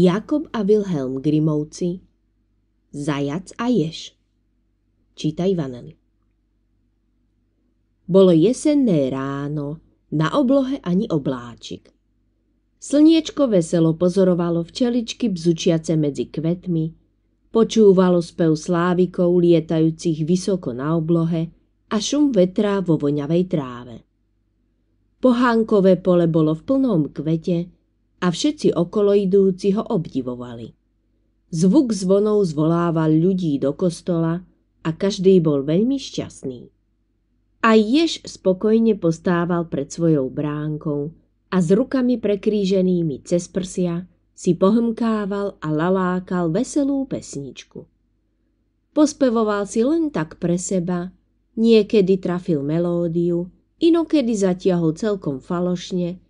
Jakob a Wilhelm Grimovci Zajac a ješ Čítaj Vanely Bolo jesenné ráno, na oblohe ani obláčik. Slniečko veselo pozorovalo včeličky bzučiace medzi kvetmi, počúvalo spev slávikov lietajúcich vysoko na oblohe a šum vetra vo voňavej tráve. Pohánkové pole bolo v plnom kvete, a všetci okoloidúci ho obdivovali. Zvuk zvonov zvolával ľudí do kostola a každý bol veľmi šťastný. A jež spokojne postával pred svojou bránkou a s rukami prekríženými cez prsia si pohmkával a lalákal veselú pesničku. Pospevoval si len tak pre seba, niekedy trafil melódiu, inokedy zatiahol celkom falošne,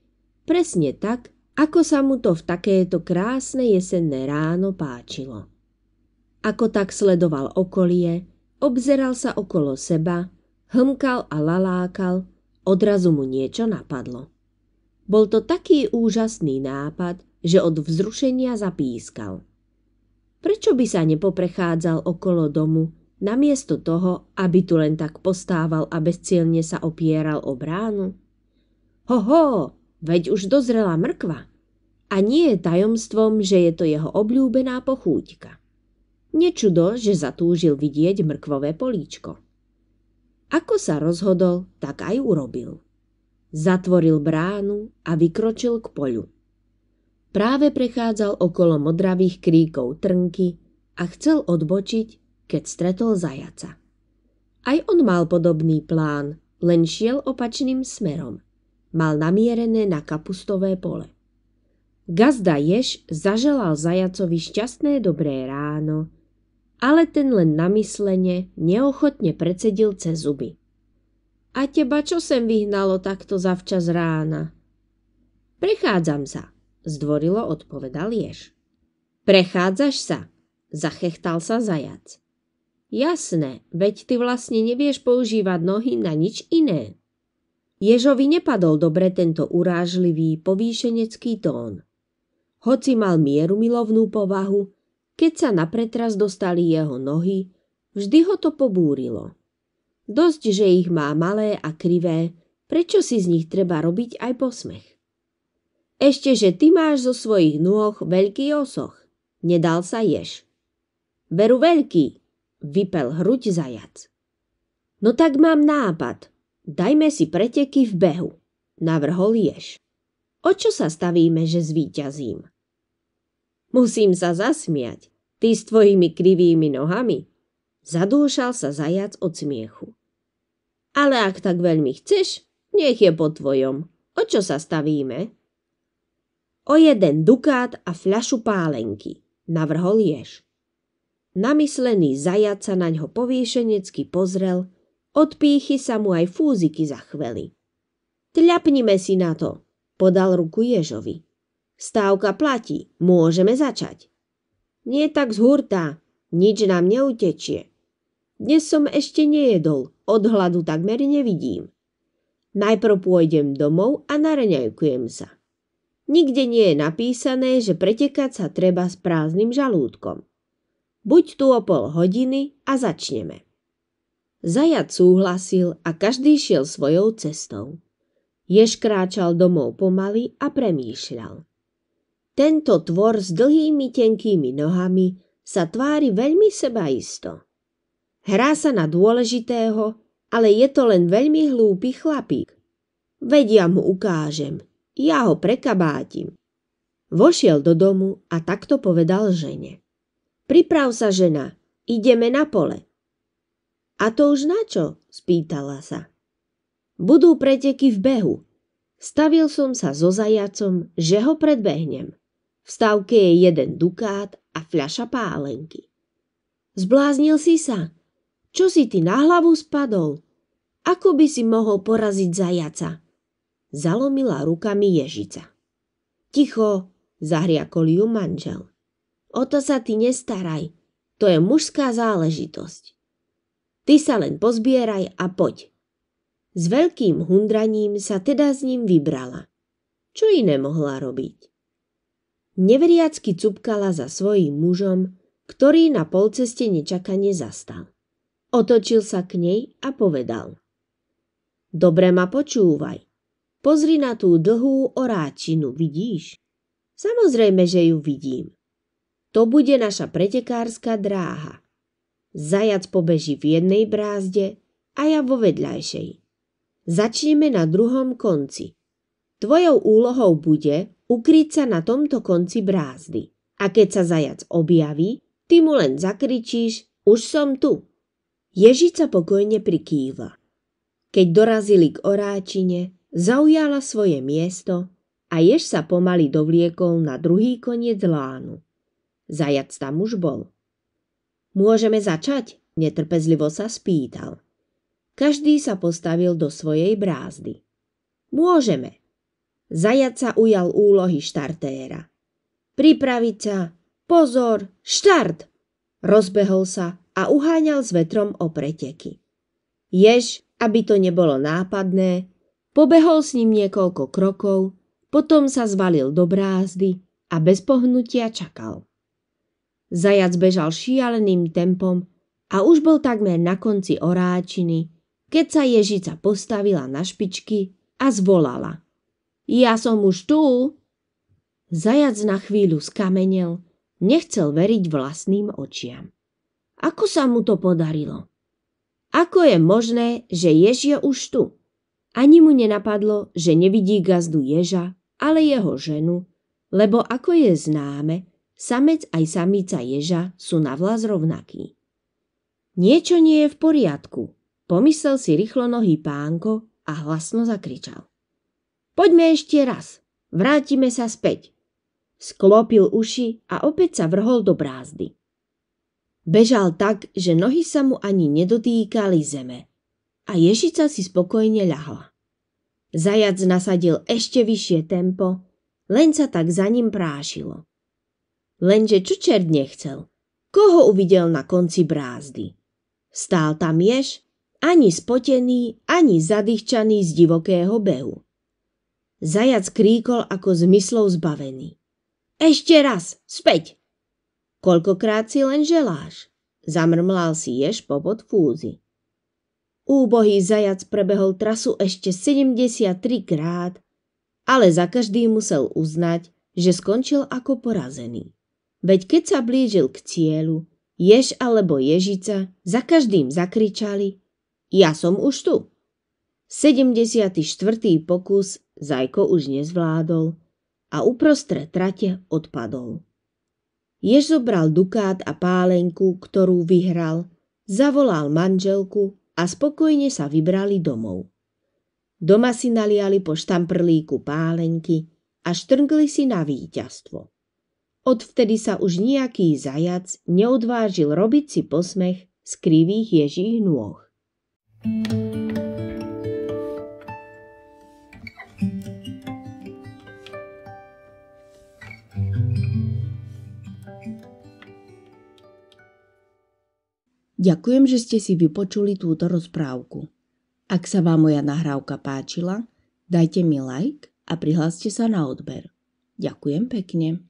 presne tak, ako sa mu to v takéto krásne jesenné ráno páčilo. Ako tak sledoval okolie, obzeral sa okolo seba, hmkal a lalákal, odrazu mu niečo napadlo. Bol to taký úžasný nápad, že od vzrušenia zapískal. Prečo by sa nepoprechádzal okolo domu, namiesto toho, aby tu len tak postával a bezcielne sa opieral o bránu? Hoho, Veď už dozrela mrkva. A nie je tajomstvom, že je to jeho obľúbená pochúťka. Nečudo, že zatúžil vidieť mrkvové políčko. Ako sa rozhodol, tak aj urobil. Zatvoril bránu a vykročil k poľu. Práve prechádzal okolo modravých kríkov trnky a chcel odbočiť, keď stretol zajaca. Aj on mal podobný plán, len šiel opačným smerom mal namierené na kapustové pole. Gazda Jež zaželal zajacovi šťastné dobré ráno, ale ten len namyslene neochotne precedil cez zuby. A teba čo sem vyhnalo takto zavčas rána? Prechádzam sa, zdvorilo odpovedal Jež. Prechádzaš sa, zachechtal sa zajac. Jasné, veď ty vlastne nevieš používať nohy na nič iné. Ježovi nepadol dobre tento urážlivý, povýšenecký tón. Hoci mal mieru milovnú povahu, keď sa na pretras dostali jeho nohy, vždy ho to pobúrilo. Dosť, že ich má malé a krivé, prečo si z nich treba robiť aj posmech? Ešte, že ty máš zo svojich nôh veľký osoch. Nedal sa jež. Veru veľký, vypel hruď zajac. No tak mám nápad, Dajme si preteky v behu, navrhol Jež. O čo sa stavíme, že zvíťazím? Musím sa zasmiať, ty s tvojimi krivými nohami. Zadúšal sa zajac od smiechu. Ale ak tak veľmi chceš, nech je po tvojom. O čo sa stavíme? O jeden dukát a fľašu pálenky, navrhol Jež. Namyslený zajac sa na ňo povýšenecky pozrel od pýchy sa mu aj fúziky zachveli. Tľapnime si na to, podal ruku Ježovi. Stávka platí, môžeme začať. Nie tak z hurta, nič nám neutečie. Dnes som ešte nejedol, od hladu takmer nevidím. Najprv pôjdem domov a nareňajkujem sa. Nikde nie je napísané, že pretekať sa treba s prázdnym žalúdkom. Buď tu o pol hodiny a začneme. Zajac súhlasil a každý šiel svojou cestou. Jež kráčal domov pomaly a premýšľal. Tento tvor s dlhými tenkými nohami sa tvári veľmi sebaisto. Hrá sa na dôležitého, ale je to len veľmi hlúpy chlapík. Veď ja mu ukážem, ja ho prekabátim. Vošiel do domu a takto povedal žene. Priprav sa, žena, ideme na pole. A to už na čo? spýtala sa. Budú preteky v behu. Stavil som sa so zajacom, že ho predbehnem. V stavke je jeden dukát a fľaša pálenky. Zbláznil si sa. Čo si ty na hlavu spadol? Ako by si mohol poraziť zajaca? Zalomila rukami Ježica. Ticho, zahriakol ju manžel. O to sa ty nestaraj. To je mužská záležitosť. Ty sa len pozbieraj a poď. S veľkým hundraním sa teda s ním vybrala. Čo iné mohla robiť? Neveriacky cupkala za svojím mužom, ktorý na polceste nečakane zastal. Otočil sa k nej a povedal. Dobre ma počúvaj. Pozri na tú dlhú oráčinu, vidíš? Samozrejme, že ju vidím. To bude naša pretekárska dráha. Zajac pobeží v jednej brázde a ja vo vedľajšej. Začneme na druhom konci. Tvojou úlohou bude ukryť sa na tomto konci brázdy. A keď sa zajac objaví, ty mu len zakričíš, už som tu. Ježica pokojne prikýva. Keď dorazili k oráčine, zaujala svoje miesto a jež sa pomaly dovliekol na druhý koniec lánu. Zajac tam už bol. Môžeme začať? Netrpezlivo sa spýtal. Každý sa postavil do svojej brázdy. Môžeme. Zajac sa ujal úlohy štartéra. Pripraviť sa, pozor, štart! Rozbehol sa a uháňal s vetrom o preteky. Jež, aby to nebolo nápadné, pobehol s ním niekoľko krokov, potom sa zvalil do brázdy a bez pohnutia čakal. Zajac bežal šialeným tempom a už bol takmer na konci oráčiny, keď sa ježica postavila na špičky a zvolala. Ja som už tu. Zajac na chvíľu skamenel, nechcel veriť vlastným očiam. Ako sa mu to podarilo? Ako je možné, že jež je už tu? Ani mu nenapadlo, že nevidí gazdu ježa, ale jeho ženu, lebo ako je známe, Samec aj samica ježa sú na vlas rovnakí. Niečo nie je v poriadku, pomyslel si rýchlo nohý pánko a hlasno zakričal. Poďme ešte raz, vrátime sa späť. Sklopil uši a opäť sa vrhol do brázdy. Bežal tak, že nohy sa mu ani nedotýkali zeme a ježica si spokojne ľahla. Zajac nasadil ešte vyššie tempo, len sa tak za ním prášilo. Lenže čo nechcel? Koho uvidel na konci brázdy? Stál tam jež, ani spotený, ani zadýchčaný z divokého behu. Zajac kríkol ako zmyslov zbavený. Ešte raz, späť! Koľkokrát si len želáš, zamrmlal si jež bod fúzy. Úbohý zajac prebehol trasu ešte 73 krát, ale za každý musel uznať, že skončil ako porazený. Veď keď sa blížil k cieľu, jež alebo ježica za každým zakričali Ja som už tu. 74. pokus Zajko už nezvládol a uprostred trate odpadol. Jež zobral dukát a pálenku, ktorú vyhral, zavolal manželku a spokojne sa vybrali domov. Doma si naliali po štamprlíku pálenky a štrngli si na víťazstvo. Odvtedy sa už nejaký zajac neodvážil robiť si posmech z krivých ježích nôh. Ďakujem, že ste si vypočuli túto rozprávku. Ak sa vám moja nahrávka páčila, dajte mi like a prihláste sa na odber. Ďakujem pekne.